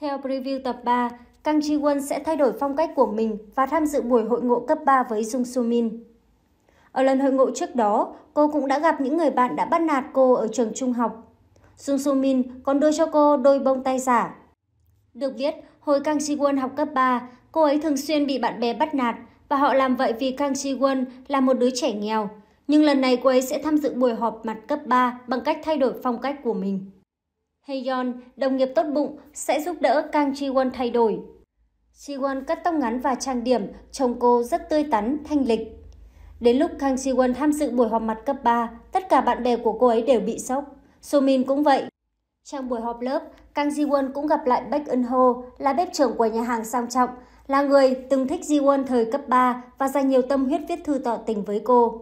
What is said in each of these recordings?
Theo preview tập 3, Kang Ji Won sẽ thay đổi phong cách của mình và tham dự buổi hội ngộ cấp 3 với Jung Soo Min. Ở lần hội ngộ trước đó, cô cũng đã gặp những người bạn đã bắt nạt cô ở trường trung học. Jung Soo Min còn đưa cho cô đôi bông tay giả. Được biết, hồi Kang Ji Won học cấp 3, cô ấy thường xuyên bị bạn bè bắt nạt và họ làm vậy vì Kang Ji Won là một đứa trẻ nghèo. Nhưng lần này cô ấy sẽ tham dự buổi họp mặt cấp 3 bằng cách thay đổi phong cách của mình. Hayon, đồng nghiệp tốt bụng, sẽ giúp đỡ Kang Ji-won thay đổi. Ji-won cắt tóc ngắn và trang điểm, trông cô rất tươi tắn, thanh lịch. Đến lúc Kang Ji-won tham dự buổi họp mặt cấp 3, tất cả bạn bè của cô ấy đều bị sốc. Min cũng vậy. Trong buổi họp lớp, Kang Ji-won cũng gặp lại Baek Eun-ho, là bếp trưởng của nhà hàng sang trọng, là người từng thích Ji-won thời cấp 3 và dành nhiều tâm huyết viết thư tỏ tình với cô.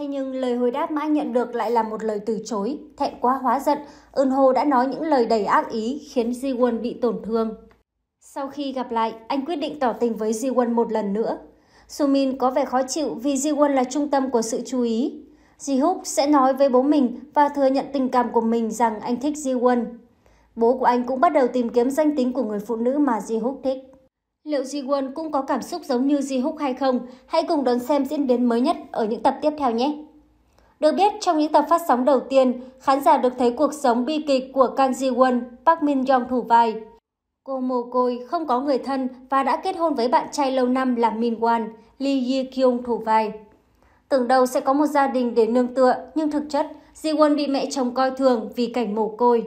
Thế nhưng lời hồi đáp mãi nhận được lại là một lời từ chối, thẹn quá hóa giận, Eun Ho đã nói những lời đầy ác ý khiến Ji Won bị tổn thương. Sau khi gặp lại, anh quyết định tỏ tình với Ji Won một lần nữa. Sumin có vẻ khó chịu vì Ji Won là trung tâm của sự chú ý. Ji húc sẽ nói với bố mình và thừa nhận tình cảm của mình rằng anh thích Ji Won. Bố của anh cũng bắt đầu tìm kiếm danh tính của người phụ nữ mà Ji húc thích. Liệu Ji Won cũng có cảm xúc giống như Ji Hook hay không? Hãy cùng đón xem diễn biến mới nhất ở những tập tiếp theo nhé! Được biết, trong những tập phát sóng đầu tiên, khán giả được thấy cuộc sống bi kịch của Kang Ji Won, Park Min Young thủ vai. Cô mồ côi, không có người thân và đã kết hôn với bạn trai lâu năm là Min Wan, Lee Ji Kyung thủ vai. Tưởng đầu sẽ có một gia đình để nương tựa, nhưng thực chất, Ji Won bị mẹ chồng coi thường vì cảnh mồ côi.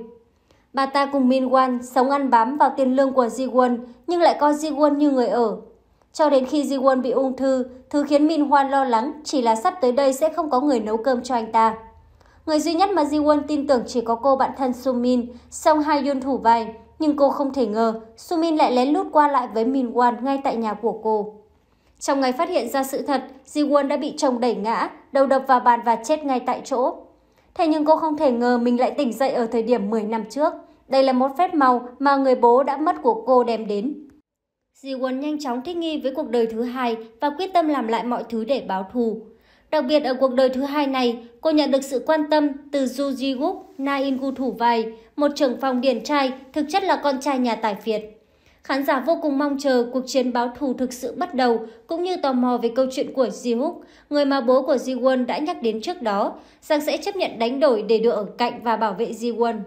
Bà ta cùng Min Wan sống ăn bám vào tiền lương của Ji Won nhưng lại coi Ji Won như người ở. Cho đến khi Ji Won bị ung thư, thứ khiến Min Hwan lo lắng chỉ là sắp tới đây sẽ không có người nấu cơm cho anh ta. Người duy nhất mà Ji Won tin tưởng chỉ có cô bạn thân Min song hai Yun thủ vai, nhưng cô không thể ngờ Min lại lén lút qua lại với Min Wan ngay tại nhà của cô. Trong ngày phát hiện ra sự thật, Ji Won đã bị chồng đẩy ngã, đầu đập vào bàn và chết ngay tại chỗ. Thế nhưng cô không thể ngờ mình lại tỉnh dậy ở thời điểm 10 năm trước. Đây là một phép màu mà người bố đã mất của cô đem đến. Ji Won nhanh chóng thích nghi với cuộc đời thứ hai và quyết tâm làm lại mọi thứ để báo thù. Đặc biệt ở cuộc đời thứ hai này, cô nhận được sự quan tâm từ Ju Ji-wook, Na In Gu Thủ Vai, một trưởng phòng điển trai, thực chất là con trai nhà tài phiệt. Khán giả vô cùng mong chờ cuộc chiến báo thù thực sự bắt đầu, cũng như tò mò về câu chuyện của Ji-hook, người mà bố của Ji-won đã nhắc đến trước đó, rằng sẽ chấp nhận đánh đổi để được ở cạnh và bảo vệ Ji-won.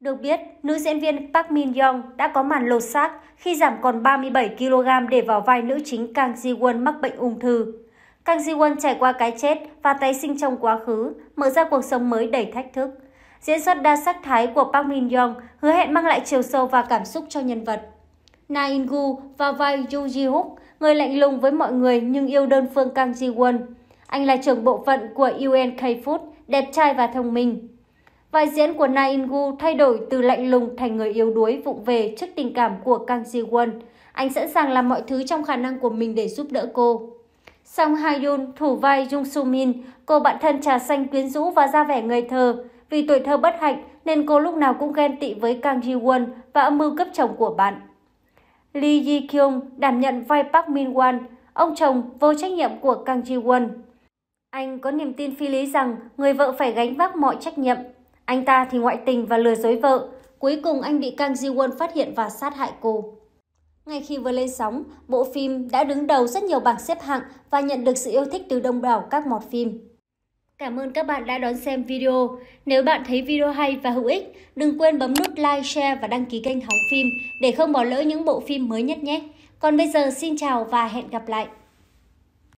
Được biết, nữ diễn viên Park Min Young đã có màn lột xác khi giảm còn 37 kg để vào vai nữ chính Kang Ji-won mắc bệnh ung thư. Kang Ji-won trải qua cái chết và tái sinh trong quá khứ, mở ra cuộc sống mới đầy thách thức. Diễn xuất đa sắc thái của Park Min Young hứa hẹn mang lại chiều sâu và cảm xúc cho nhân vật. Na In-gu và vai Yu Ji-hook, người lạnh lùng với mọi người nhưng yêu đơn phương Kang Ji-won. Anh là trưởng bộ phận của UNK Food, đẹp trai và thông minh. Vai diễn của Na In-gu thay đổi từ lạnh lùng thành người yếu đuối vụng về trước tình cảm của Kang Ji-won. Anh sẵn sàng làm mọi thứ trong khả năng của mình để giúp đỡ cô. Song Hayun thủ vai Jung Soo Min, cô bạn thân trà xanh quyến rũ và ra vẻ ngây thơ. Vì tuổi thơ bất hạnh nên cô lúc nào cũng ghen tị với Kang Ji Won và âm mưu cấp chồng của bạn. Lee Ji Kyung đảm nhận vai Park Min Wan, ông chồng vô trách nhiệm của Kang Ji Won. Anh có niềm tin phi lý rằng người vợ phải gánh vác mọi trách nhiệm. Anh ta thì ngoại tình và lừa dối vợ. Cuối cùng anh bị Kang Ji Won phát hiện và sát hại cô. Ngay khi vừa lên sóng, bộ phim đã đứng đầu rất nhiều bảng xếp hạng và nhận được sự yêu thích từ đông đảo các mọt phim. Cảm ơn các bạn đã đón xem video. Nếu bạn thấy video hay và hữu ích, đừng quên bấm nút like, share và đăng ký kênh Hóng Phim để không bỏ lỡ những bộ phim mới nhất nhé. Còn bây giờ xin chào và hẹn gặp lại!